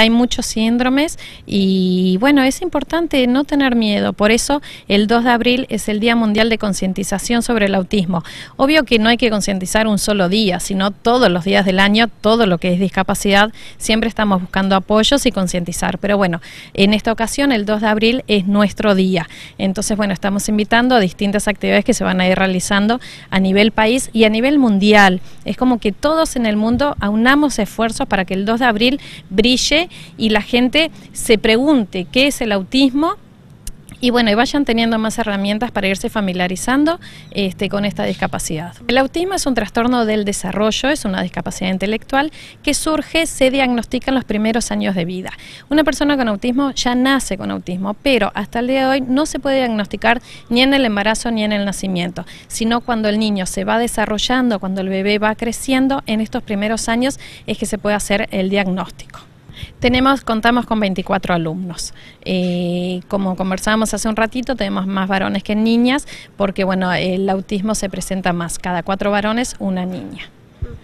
Hay muchos síndromes y bueno, es importante no tener miedo. Por eso el 2 de abril es el Día Mundial de Concientización sobre el Autismo. Obvio que no hay que concientizar un solo día, sino todos los días del año, todo lo que es discapacidad, siempre estamos buscando apoyos y concientizar. Pero bueno, en esta ocasión el 2 de abril es nuestro día. Entonces, bueno, estamos invitando a distintas actividades que se van a ir realizando a nivel país y a nivel mundial. Es como que todos en el mundo aunamos esfuerzos para que el 2 de abril brille y la gente se pregunte qué es el autismo y bueno, y vayan teniendo más herramientas para irse familiarizando este, con esta discapacidad. El autismo es un trastorno del desarrollo, es una discapacidad intelectual que surge, se diagnostica en los primeros años de vida. Una persona con autismo ya nace con autismo, pero hasta el día de hoy no se puede diagnosticar ni en el embarazo ni en el nacimiento, sino cuando el niño se va desarrollando, cuando el bebé va creciendo, en estos primeros años es que se puede hacer el diagnóstico. Tenemos, contamos con 24 alumnos. Eh, como conversábamos hace un ratito, tenemos más varones que niñas, porque bueno, el autismo se presenta más, cada cuatro varones, una niña.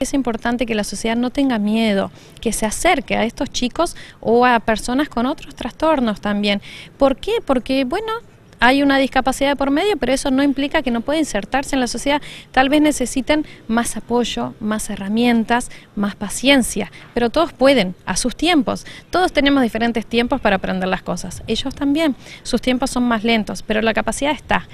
Es importante que la sociedad no tenga miedo, que se acerque a estos chicos o a personas con otros trastornos también. ¿Por qué? Porque, bueno, hay una discapacidad por medio, pero eso no implica que no pueda insertarse en la sociedad. Tal vez necesiten más apoyo, más herramientas, más paciencia, pero todos pueden, a sus tiempos. Todos tenemos diferentes tiempos para aprender las cosas. Ellos también, sus tiempos son más lentos, pero la capacidad está.